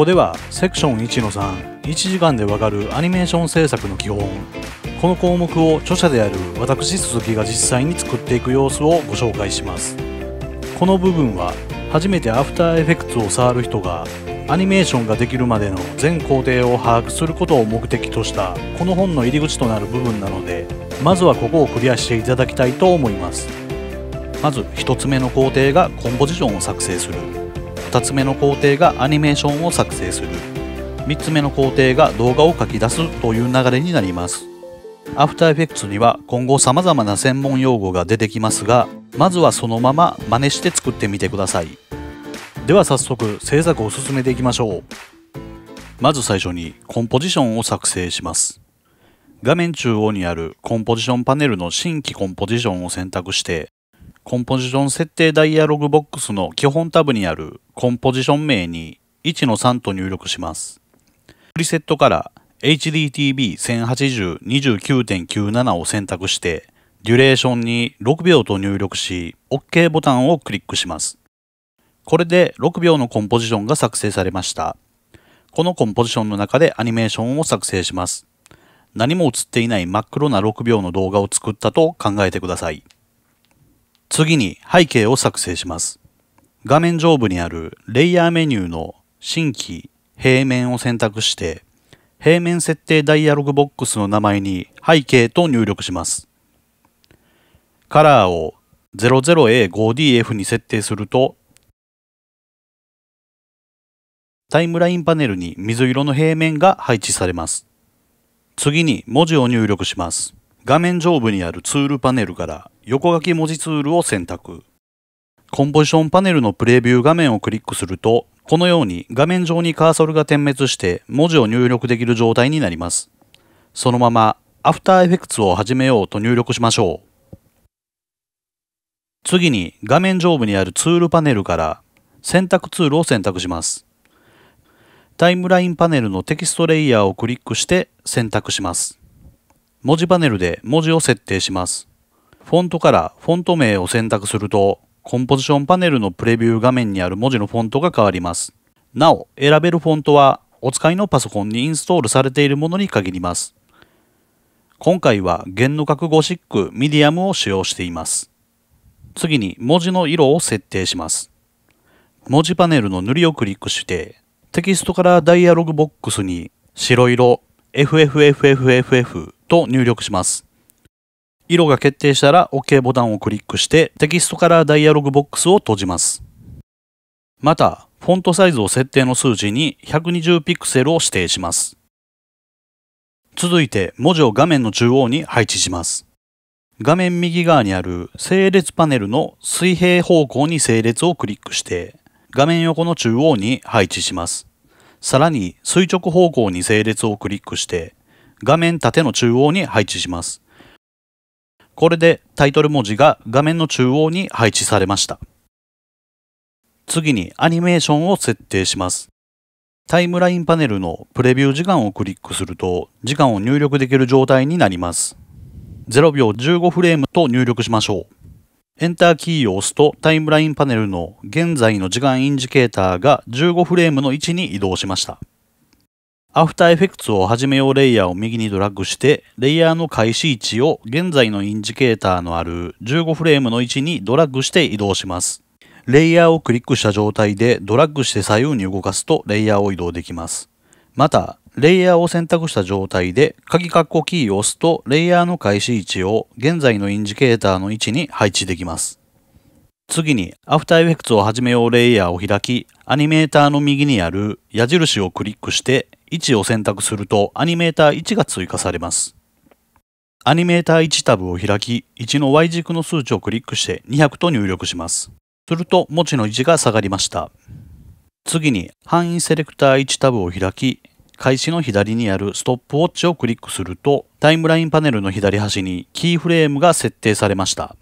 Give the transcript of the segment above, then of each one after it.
ここではセクション1の31時間でわかるアニメーション制作の基本この項目を著者である私鈴木が実際に作っていく様子をご紹介しますこの部分は初めてアフターエフェクツを触る人がアニメーションができるまでの全工程を把握することを目的としたこの本の入り口となる部分なのでまずはここをクリアしていただきたいと思いますまず1つ目の工程がコンポジションを作成する2つ目の工程がアニメーションを作成する3つ目の工程が動画を書き出すという流れになります After Effects には今後様々な専門用語が出てきますがまずはそのまま真似して作ってみてくださいでは早速制作を進めていきましょうまず最初にコンポジションを作成します画面中央にあるコンポジションパネルの新規コンポジションを選択してコンポジション設定ダイアログボックスの基本タブにあるコンポジション名に1の3と入力します。プリセットから HDTV108029.97 を選択して、デュレーションに6秒と入力し、OK ボタンをクリックします。これで6秒のコンポジションが作成されました。このコンポジションの中でアニメーションを作成します。何も映っていない真っ黒な6秒の動画を作ったと考えてください。次に背景を作成します。画面上部にあるレイヤーメニューの新規平面を選択して、平面設定ダイアログボックスの名前に背景と入力します。カラーを 00A5DF に設定すると、タイムラインパネルに水色の平面が配置されます。次に文字を入力します。画面上部にあるツールパネルから横書き文字ツールを選択。コンポジションパネルのプレビュー画面をクリックすると、このように画面上にカーソルが点滅して文字を入力できる状態になります。そのまま After Effects を始めようと入力しましょう。次に画面上部にあるツールパネルから選択ツールを選択します。タイムラインパネルのテキストレイヤーをクリックして選択します。文字パネルで文字を設定します。フォントからフォント名を選択すると、コンポジションパネルのプレビュー画面にある文字のフォントが変わります。なお、選べるフォントは、お使いのパソコンにインストールされているものに限ります。今回は、弦の角ゴシックミディアムを使用しています。次に、文字の色を設定します。文字パネルの塗りをクリックして、テキストからダイアログボックスに、白色、FFFFFF と入力します。色が決定したら OK ボタンをクリックしてテキストからダイアログボックスを閉じます。また、フォントサイズを設定の数値に120ピクセルを指定します。続いて文字を画面の中央に配置します。画面右側にある整列パネルの水平方向に整列をクリックして画面横の中央に配置します。さらに垂直方向に整列をクリックして画面縦の中央に配置します。これでタイトル文字が画面の中央に配置されました。次にアニメーションを設定します。タイムラインパネルのプレビュー時間をクリックすると時間を入力できる状態になります。0秒15フレームと入力しましょう。エンターキーを押すとタイムラインパネルの現在の時間インジケーターが15フレームの位置に移動しました。アフターエフェクツを始めようレイヤーを右にドラッグして、レイヤーの開始位置を現在のインジケーターのある15フレームの位置にドラッグして移動します。レイヤーをクリックした状態でドラッグして左右に動かすとレイヤーを移動できます。また、レイヤーを選択した状態で鍵括弧キーを押すとレイヤーの開始位置を現在のインジケーターの位置に配置できます。次に After Effects を始めようレイヤーを開き、アニメーターの右にある矢印をクリックして位置を選択するとアニメーター1が追加されます。アニメーター1タブを開き、1の Y 軸の数値をクリックして200と入力します。すると文字の位置が下がりました。次に範囲セレクター1タブを開き、開始の左にあるストップウォッチをクリックするとタイムラインパネルの左端にキーフレームが設定されました。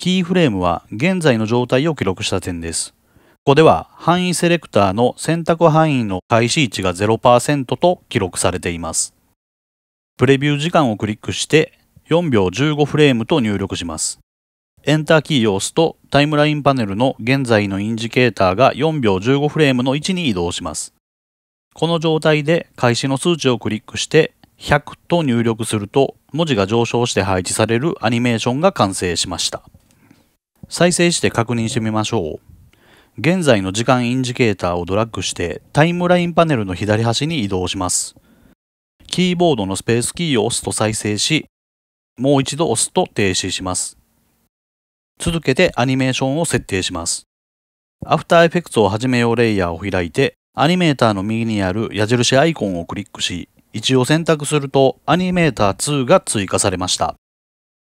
キーフレームは現在の状態を記録した点です。ここでは範囲セレクターの選択範囲の開始位置が0%と記録されています。プレビュー時間をクリックして4秒15フレームと入力します。エンターキーを押すとタイムラインパネルの現在のインジケーターが4秒15フレームの位置に移動します。この状態で開始の数値をクリックして100と入力すると文字が上昇して配置されるアニメーションが完成しました。再生して確認してみましょう。現在の時間インジケーターをドラッグしてタイムラインパネルの左端に移動します。キーボードのスペースキーを押すと再生し、もう一度押すと停止します。続けてアニメーションを設定します。アフターエフェクトを始めようレイヤーを開いて、アニメーターの右にある矢印アイコンをクリックし、一応選択するとアニメーター2が追加されました。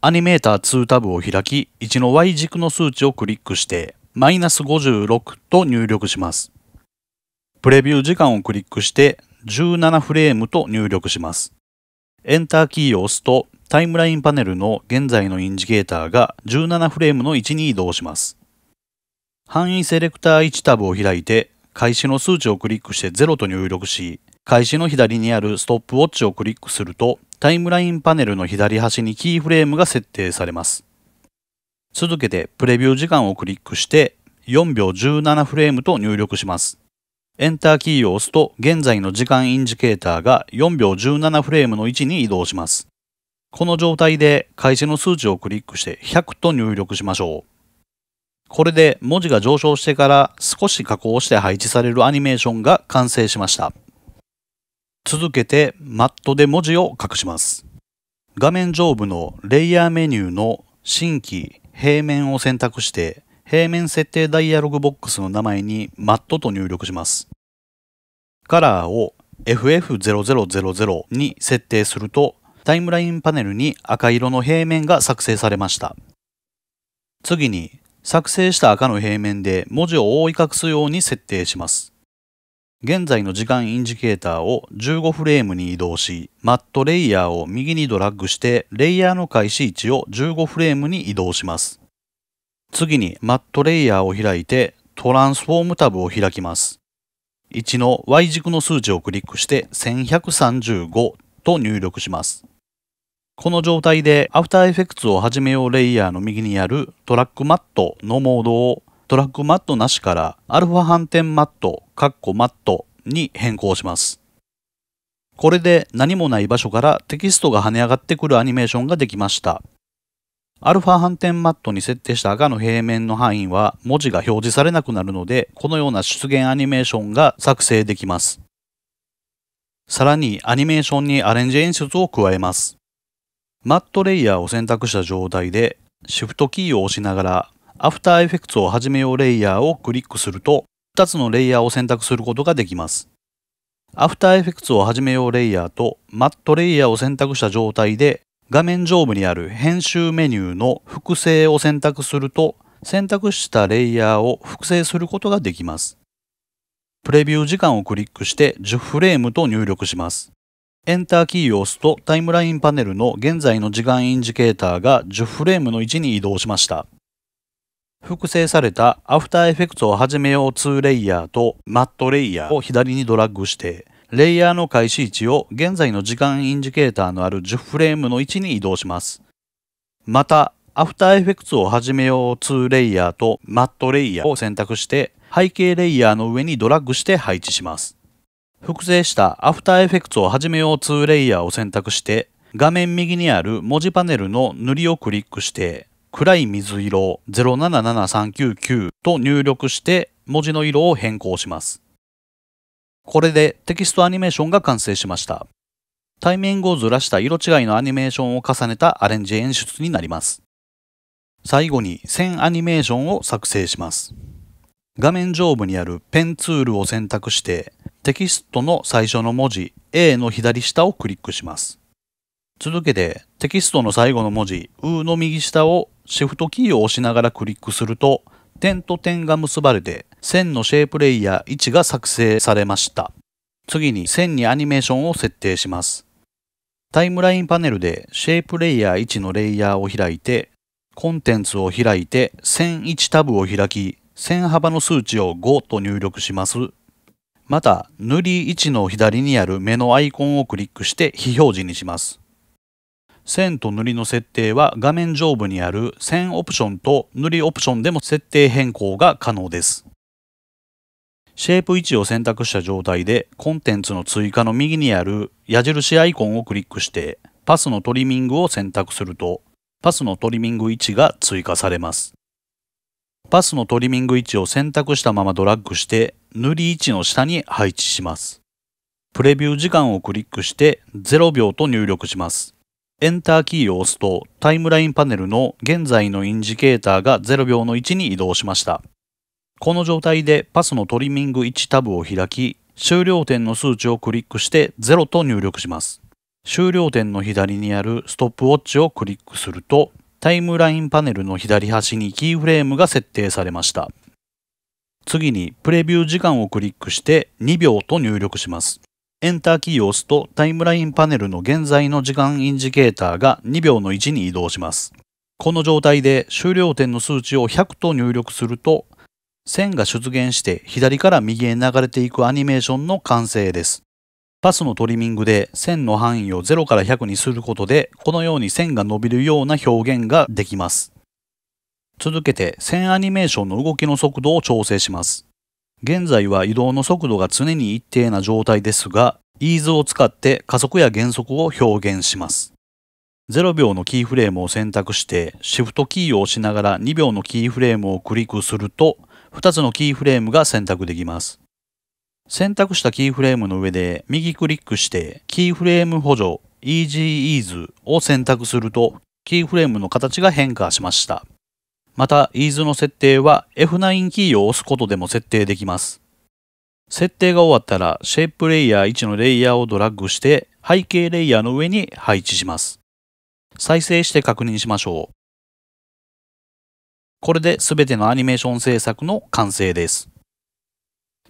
アニメーター2タブを開き、1の Y 軸の数値をクリックして、マイナス56と入力します。プレビュー時間をクリックして、17フレームと入力します。エンターキーを押すと、タイムラインパネルの現在のインジケーターが17フレームの位置に移動します。範囲セレクター1タブを開いて、開始の数値をクリックして0と入力し、開始の左にあるストップウォッチをクリックすると、タイムラインパネルの左端にキーフレームが設定されます。続けてプレビュー時間をクリックして4秒17フレームと入力します。エンターキーを押すと現在の時間インジケーターが4秒17フレームの位置に移動します。この状態で開始の数値をクリックして100と入力しましょう。これで文字が上昇してから少し加工して配置されるアニメーションが完成しました。続けてマットで文字を隠します。画面上部のレイヤーメニューの新規平面を選択して平面設定ダイアログボックスの名前にマットと入力します。カラーを FF0000 に設定するとタイムラインパネルに赤色の平面が作成されました。次に作成した赤の平面で文字を覆い隠すように設定します。現在の時間インジケーターを15フレームに移動し、マットレイヤーを右にドラッグして、レイヤーの開始位置を15フレームに移動します。次にマットレイヤーを開いて、トランスフォームタブを開きます。1の Y 軸の数値をクリックして1135と入力します。この状態で After Effects を始めようレイヤーの右にあるトラックマットのモードをトラックマットなしからアルファ反転マット、カッコマットに変更します。これで何もない場所からテキストが跳ね上がってくるアニメーションができました。アルファ反転マットに設定した赤の平面の範囲は文字が表示されなくなるので、このような出現アニメーションが作成できます。さらにアニメーションにアレンジ演出を加えます。マットレイヤーを選択した状態で、シフトキーを押しながら After Effects を始めようレイヤーをクリックすると、2つのレイヤーを選択することができます。After Effects を始めようレイヤーと Matt レイヤーを選択した状態で、画面上部にある編集メニューの複製を選択すると、選択したレイヤーを複製することができます。プレビュー時間をクリックして10フレームと入力します。エンターキーを押すとタイムラインパネルの現在の時間インジケーターが10フレームの位置に移動しました。複製された After Effects を始めよう2レイヤーと Mat レイヤーを左にドラッグして、レイヤーの開始位置を現在の時間インジケーターのある10フレームの位置に移動します。また、After Effects を始めよう2レイヤーと Mat レイヤーを選択して、背景レイヤーの上にドラッグして配置します。複製した After Effects を始めよう2レイヤーを選択して、画面右にある文字パネルの塗りをクリックして、暗い水色077399と入力して文字の色を変更します。これでテキストアニメーションが完成しました。タイミングをずらした色違いのアニメーションを重ねたアレンジ演出になります。最後に線アニメーションを作成します。画面上部にあるペンツールを選択してテキストの最初の文字 A の左下をクリックします。続けてテキストの最後の文字ーの右下をシフトキーを押しながらクリックすると点と点が結ばれて線のシェイプレイヤー1が作成されました次に線にアニメーションを設定しますタイムラインパネルでシェイプレイヤー1のレイヤーを開いてコンテンツを開いて線1タブを開き線幅の数値を5と入力しますまた塗り位置の左にある目のアイコンをクリックして非表示にします線と塗りの設定は画面上部にある線オプションと塗りオプションでも設定変更が可能です。シェイプ位置を選択した状態でコンテンツの追加の右にある矢印アイコンをクリックしてパスのトリミングを選択するとパスのトリミング位置が追加されます。パスのトリミング位置を選択したままドラッグして塗り位置の下に配置します。プレビュー時間をクリックして0秒と入力します。エンターキーを押すとタイムラインパネルの現在のインジケーターが0秒の位置に移動しました。この状態でパスのトリミング1タブを開き、終了点の数値をクリックして0と入力します。終了点の左にあるストップウォッチをクリックすると、タイムラインパネルの左端にキーフレームが設定されました。次にプレビュー時間をクリックして2秒と入力します。エンターキーを押すとタイムラインパネルの現在の時間インジケーターが2秒の位置に移動します。この状態で終了点の数値を100と入力すると線が出現して左から右へ流れていくアニメーションの完成です。パスのトリミングで線の範囲を0から100にすることでこのように線が伸びるような表現ができます。続けて線アニメーションの動きの速度を調整します。現在は移動の速度が常に一定な状態ですが、イーズを使って加速や減速を表現します。0秒のキーフレームを選択して、シフトキーを押しながら2秒のキーフレームをクリックすると、2つのキーフレームが選択できます。選択したキーフレームの上で右クリックして、キーフレーム補助 EasyEase を選択すると、キーフレームの形が変化しました。また、イーズの設定は F9 キーを押すことでも設定できます。設定が終わったら、シェイプレイヤー1のレイヤーをドラッグして、背景レイヤーの上に配置します。再生して確認しましょう。これで全てのアニメーション制作の完成です。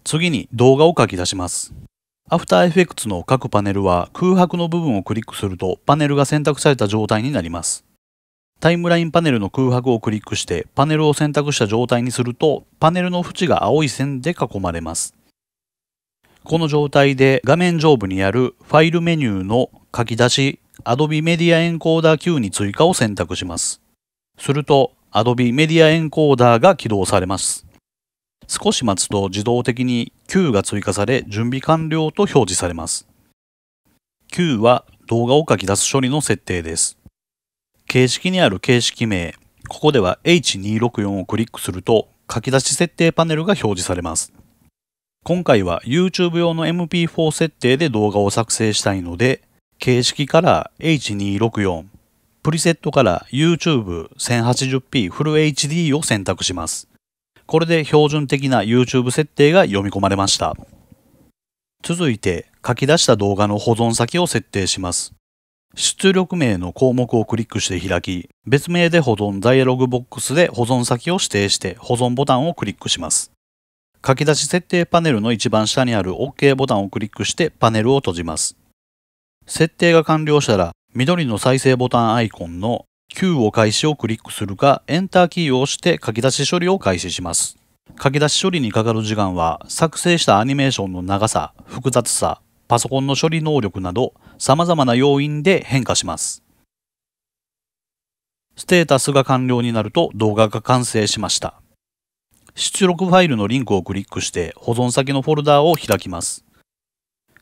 次に動画を書き出します。After Effects の各パネルは空白の部分をクリックするとパネルが選択された状態になります。タイムラインパネルの空白をクリックしてパネルを選択した状態にするとパネルの縁が青い線で囲まれます。この状態で画面上部にあるファイルメニューの書き出し Adobe Media Encoder Q に追加を選択します。すると Adobe Media Encoder が起動されます。少し待つと自動的に Q が追加され準備完了と表示されます。Q は動画を書き出す処理の設定です。形式にある形式名、ここでは H264 をクリックすると書き出し設定パネルが表示されます。今回は YouTube 用の MP4 設定で動画を作成したいので、形式から H264、プリセットから YouTube 1080p Full HD を選択します。これで標準的な YouTube 設定が読み込まれました。続いて書き出した動画の保存先を設定します。出力名の項目をクリックして開き、別名で保存ダイアログボックスで保存先を指定して保存ボタンをクリックします。書き出し設定パネルの一番下にある OK ボタンをクリックしてパネルを閉じます。設定が完了したら、緑の再生ボタンアイコンの Q を開始をクリックするか、Enter キーを押して書き出し処理を開始します。書き出し処理にかかる時間は、作成したアニメーションの長さ、複雑さ、パソコンの処理能力など様々な要因で変化します。ステータスが完了になると動画が完成しました。出力ファイルのリンクをクリックして保存先のフォルダを開きます。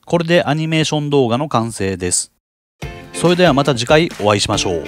これでアニメーション動画の完成です。それではまた次回お会いしましょう。